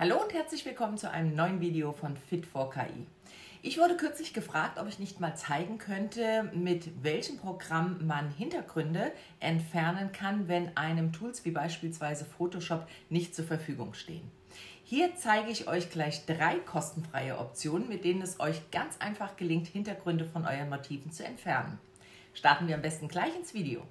Hallo und herzlich willkommen zu einem neuen Video von Fit for KI. Ich wurde kürzlich gefragt, ob ich nicht mal zeigen könnte, mit welchem Programm man Hintergründe entfernen kann, wenn einem Tools wie beispielsweise Photoshop nicht zur Verfügung stehen. Hier zeige ich euch gleich drei kostenfreie Optionen, mit denen es euch ganz einfach gelingt, Hintergründe von euren Motiven zu entfernen. Starten wir am besten gleich ins Video.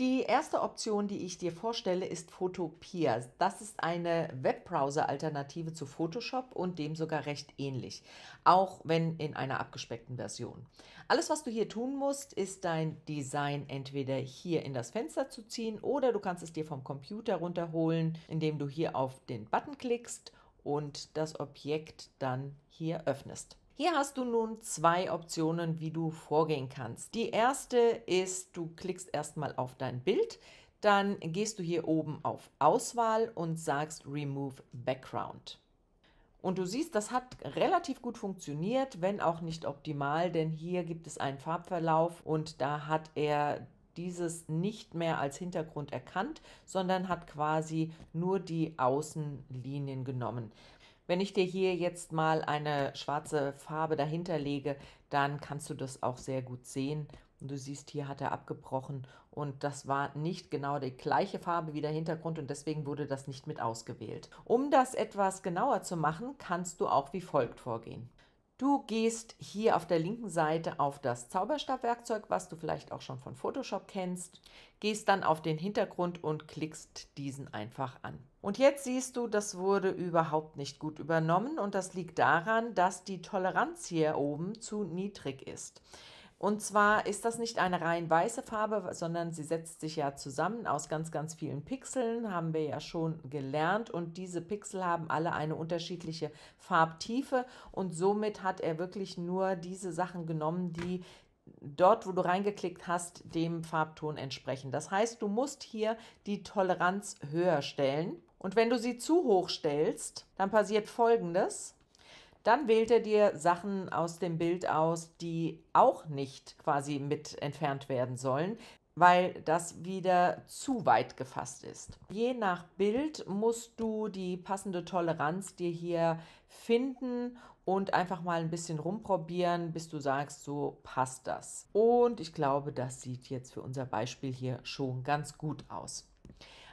Die erste Option, die ich dir vorstelle, ist Photopia. Das ist eine Webbrowser-Alternative zu Photoshop und dem sogar recht ähnlich, auch wenn in einer abgespeckten Version. Alles, was du hier tun musst, ist dein Design entweder hier in das Fenster zu ziehen oder du kannst es dir vom Computer runterholen, indem du hier auf den Button klickst und das Objekt dann hier öffnest. Hier hast du nun zwei Optionen, wie du vorgehen kannst. Die erste ist, du klickst erstmal auf dein Bild, dann gehst du hier oben auf Auswahl und sagst Remove Background. Und du siehst, das hat relativ gut funktioniert, wenn auch nicht optimal, denn hier gibt es einen Farbverlauf und da hat er dieses nicht mehr als Hintergrund erkannt, sondern hat quasi nur die Außenlinien genommen. Wenn ich dir hier jetzt mal eine schwarze Farbe dahinter lege, dann kannst du das auch sehr gut sehen. Und du siehst, hier hat er abgebrochen und das war nicht genau die gleiche Farbe wie der Hintergrund und deswegen wurde das nicht mit ausgewählt. Um das etwas genauer zu machen, kannst du auch wie folgt vorgehen. Du gehst hier auf der linken Seite auf das Zauberstabwerkzeug, was du vielleicht auch schon von Photoshop kennst, gehst dann auf den Hintergrund und klickst diesen einfach an. Und jetzt siehst du, das wurde überhaupt nicht gut übernommen und das liegt daran, dass die Toleranz hier oben zu niedrig ist. Und zwar ist das nicht eine rein weiße Farbe, sondern sie setzt sich ja zusammen aus ganz, ganz vielen Pixeln, haben wir ja schon gelernt. Und diese Pixel haben alle eine unterschiedliche Farbtiefe. Und somit hat er wirklich nur diese Sachen genommen, die dort, wo du reingeklickt hast, dem Farbton entsprechen. Das heißt, du musst hier die Toleranz höher stellen. Und wenn du sie zu hoch stellst, dann passiert Folgendes. Dann wählt er dir Sachen aus dem Bild aus, die auch nicht quasi mit entfernt werden sollen, weil das wieder zu weit gefasst ist. Je nach Bild musst du die passende Toleranz dir hier finden und einfach mal ein bisschen rumprobieren, bis du sagst, so passt das. Und ich glaube, das sieht jetzt für unser Beispiel hier schon ganz gut aus.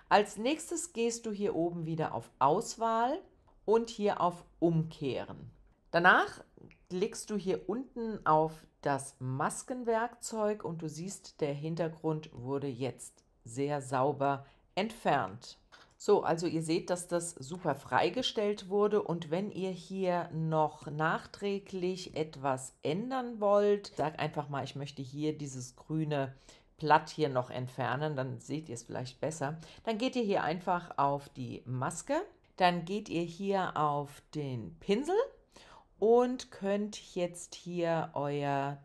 Als nächstes gehst du hier oben wieder auf Auswahl und hier auf Umkehren. Danach klickst du hier unten auf das Maskenwerkzeug und du siehst, der Hintergrund wurde jetzt sehr sauber entfernt. So, also ihr seht, dass das super freigestellt wurde und wenn ihr hier noch nachträglich etwas ändern wollt, sag einfach mal, ich möchte hier dieses grüne Blatt hier noch entfernen, dann seht ihr es vielleicht besser. Dann geht ihr hier einfach auf die Maske, dann geht ihr hier auf den Pinsel und könnt jetzt hier euer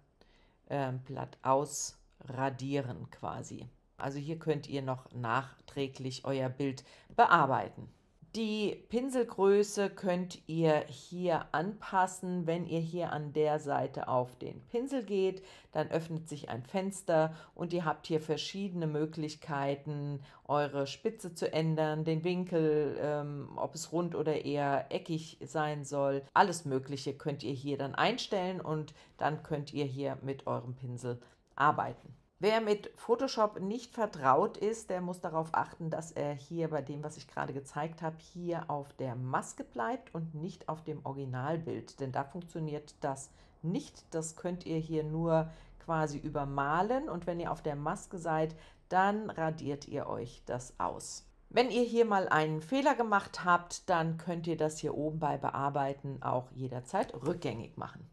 äh, Blatt ausradieren quasi. Also hier könnt ihr noch nachträglich euer Bild bearbeiten. Die Pinselgröße könnt ihr hier anpassen. Wenn ihr hier an der Seite auf den Pinsel geht, dann öffnet sich ein Fenster und ihr habt hier verschiedene Möglichkeiten, eure Spitze zu ändern, den Winkel, ähm, ob es rund oder eher eckig sein soll. Alles Mögliche könnt ihr hier dann einstellen und dann könnt ihr hier mit eurem Pinsel arbeiten. Wer mit Photoshop nicht vertraut ist, der muss darauf achten, dass er hier bei dem, was ich gerade gezeigt habe, hier auf der Maske bleibt und nicht auf dem Originalbild, denn da funktioniert das nicht. Das könnt ihr hier nur quasi übermalen und wenn ihr auf der Maske seid, dann radiert ihr euch das aus. Wenn ihr hier mal einen Fehler gemacht habt, dann könnt ihr das hier oben bei Bearbeiten auch jederzeit rückgängig machen.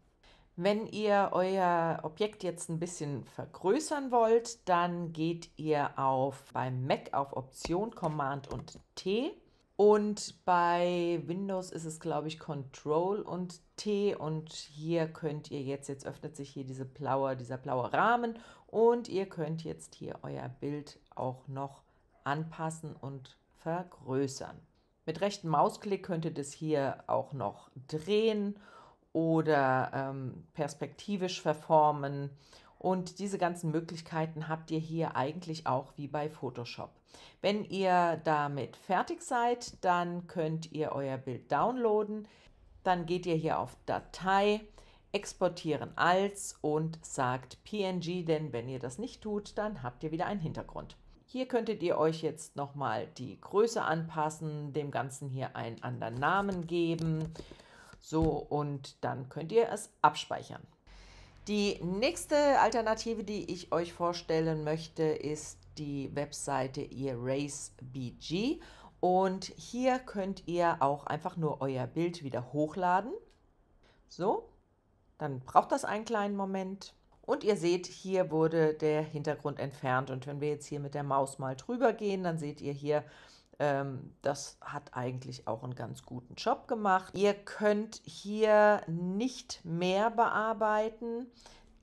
Wenn ihr euer Objekt jetzt ein bisschen vergrößern wollt, dann geht ihr auf beim Mac auf Option, Command und T. Und bei Windows ist es, glaube ich, Control und T. Und hier könnt ihr jetzt, jetzt öffnet sich hier diese blaue, dieser blaue Rahmen. Und ihr könnt jetzt hier euer Bild auch noch anpassen und vergrößern. Mit rechten Mausklick könnt ihr das hier auch noch drehen oder ähm, perspektivisch verformen. Und diese ganzen Möglichkeiten habt ihr hier eigentlich auch wie bei Photoshop. Wenn ihr damit fertig seid, dann könnt ihr euer Bild downloaden. Dann geht ihr hier auf Datei, exportieren als und sagt PNG, denn wenn ihr das nicht tut, dann habt ihr wieder einen Hintergrund. Hier könntet ihr euch jetzt nochmal die Größe anpassen, dem Ganzen hier einen anderen Namen geben so, und dann könnt ihr es abspeichern. Die nächste Alternative, die ich euch vorstellen möchte, ist die Webseite EraseBG. Und hier könnt ihr auch einfach nur euer Bild wieder hochladen. So, dann braucht das einen kleinen Moment. Und ihr seht, hier wurde der Hintergrund entfernt. Und wenn wir jetzt hier mit der Maus mal drüber gehen, dann seht ihr hier, ähm, das hat eigentlich auch einen ganz guten Job gemacht. Ihr könnt hier nicht mehr bearbeiten.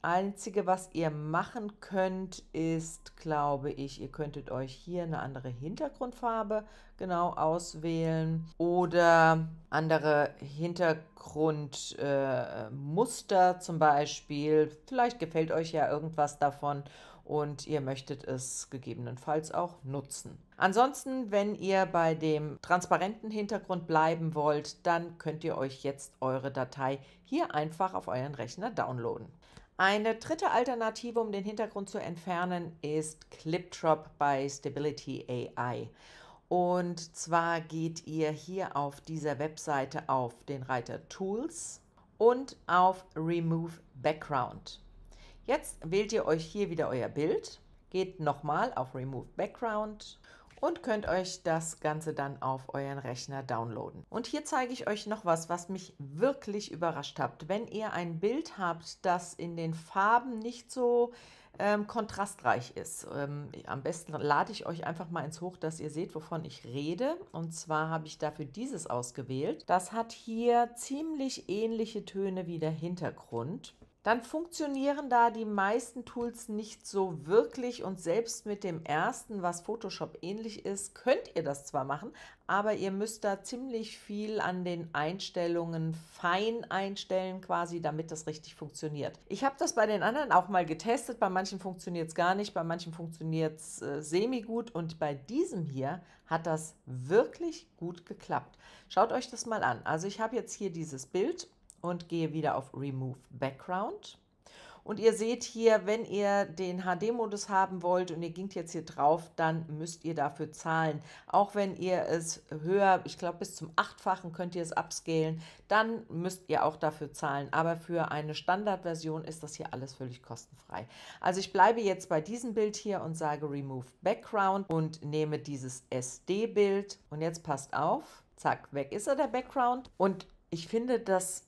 Einzige, was ihr machen könnt, ist, glaube ich, ihr könntet euch hier eine andere Hintergrundfarbe genau auswählen oder andere Hintergrundmuster äh, zum Beispiel. Vielleicht gefällt euch ja irgendwas davon und ihr möchtet es gegebenenfalls auch nutzen. Ansonsten, wenn ihr bei dem transparenten Hintergrund bleiben wollt, dann könnt ihr euch jetzt eure Datei hier einfach auf euren Rechner downloaden. Eine dritte Alternative, um den Hintergrund zu entfernen, ist ClipTrop bei Stability AI. Und zwar geht ihr hier auf dieser Webseite auf den Reiter Tools und auf Remove Background. Jetzt wählt ihr euch hier wieder euer Bild, geht nochmal auf Remove Background und könnt euch das Ganze dann auf euren Rechner downloaden. Und hier zeige ich euch noch was, was mich wirklich überrascht hat. Wenn ihr ein Bild habt, das in den Farben nicht so ähm, kontrastreich ist, ähm, am besten lade ich euch einfach mal ins Hoch, dass ihr seht, wovon ich rede. Und zwar habe ich dafür dieses ausgewählt. Das hat hier ziemlich ähnliche Töne wie der Hintergrund dann funktionieren da die meisten Tools nicht so wirklich und selbst mit dem ersten, was Photoshop ähnlich ist, könnt ihr das zwar machen, aber ihr müsst da ziemlich viel an den Einstellungen fein einstellen quasi, damit das richtig funktioniert. Ich habe das bei den anderen auch mal getestet, bei manchen funktioniert es gar nicht, bei manchen funktioniert es äh, semi-gut und bei diesem hier hat das wirklich gut geklappt. Schaut euch das mal an. Also ich habe jetzt hier dieses Bild und gehe wieder auf Remove Background. Und ihr seht hier, wenn ihr den HD-Modus haben wollt und ihr gingt jetzt hier drauf, dann müsst ihr dafür zahlen. Auch wenn ihr es höher, ich glaube bis zum Achtfachen könnt ihr es upscalen, dann müsst ihr auch dafür zahlen. Aber für eine Standardversion ist das hier alles völlig kostenfrei. Also ich bleibe jetzt bei diesem Bild hier und sage Remove Background und nehme dieses SD-Bild. Und jetzt passt auf, zack, weg ist er der Background. Und ich finde, das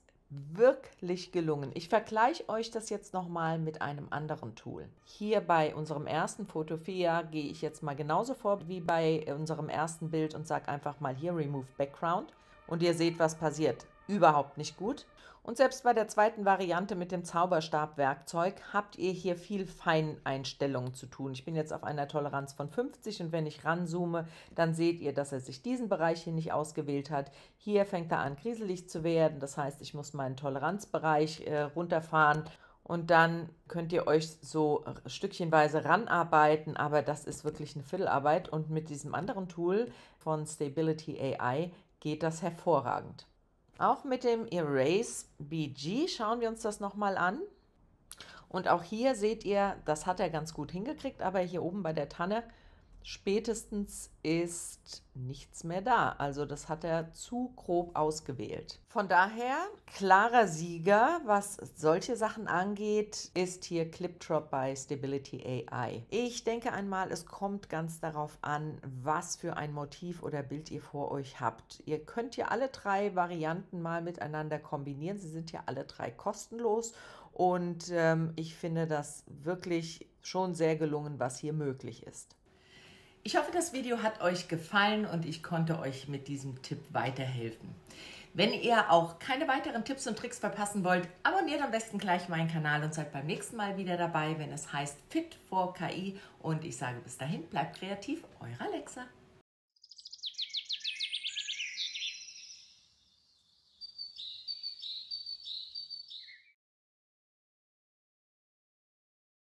wirklich gelungen. Ich vergleiche euch das jetzt nochmal mit einem anderen Tool. Hier bei unserem ersten Fotofia gehe ich jetzt mal genauso vor wie bei unserem ersten Bild und sage einfach mal hier Remove Background und ihr seht, was passiert überhaupt nicht gut. Und selbst bei der zweiten Variante mit dem Zauberstabwerkzeug habt ihr hier viel Feineinstellungen zu tun. Ich bin jetzt auf einer Toleranz von 50 und wenn ich ranzoome, dann seht ihr, dass er sich diesen Bereich hier nicht ausgewählt hat. Hier fängt er an, kriselig zu werden. Das heißt, ich muss meinen Toleranzbereich äh, runterfahren und dann könnt ihr euch so stückchenweise ranarbeiten, aber das ist wirklich eine Viertelarbeit und mit diesem anderen Tool von Stability AI geht das hervorragend. Auch mit dem Erase BG schauen wir uns das nochmal an. Und auch hier seht ihr, das hat er ganz gut hingekriegt, aber hier oben bei der Tanne spätestens ist nichts mehr da. Also das hat er zu grob ausgewählt. Von daher, klarer Sieger, was solche Sachen angeht, ist hier ClipTrop bei Stability AI. Ich denke einmal, es kommt ganz darauf an, was für ein Motiv oder Bild ihr vor euch habt. Ihr könnt ja alle drei Varianten mal miteinander kombinieren. Sie sind ja alle drei kostenlos. Und ähm, ich finde das wirklich schon sehr gelungen, was hier möglich ist. Ich hoffe, das Video hat euch gefallen und ich konnte euch mit diesem Tipp weiterhelfen. Wenn ihr auch keine weiteren Tipps und Tricks verpassen wollt, abonniert am besten gleich meinen Kanal und seid beim nächsten Mal wieder dabei, wenn es heißt Fit for KI. Und ich sage bis dahin, bleibt kreativ, eure Alexa.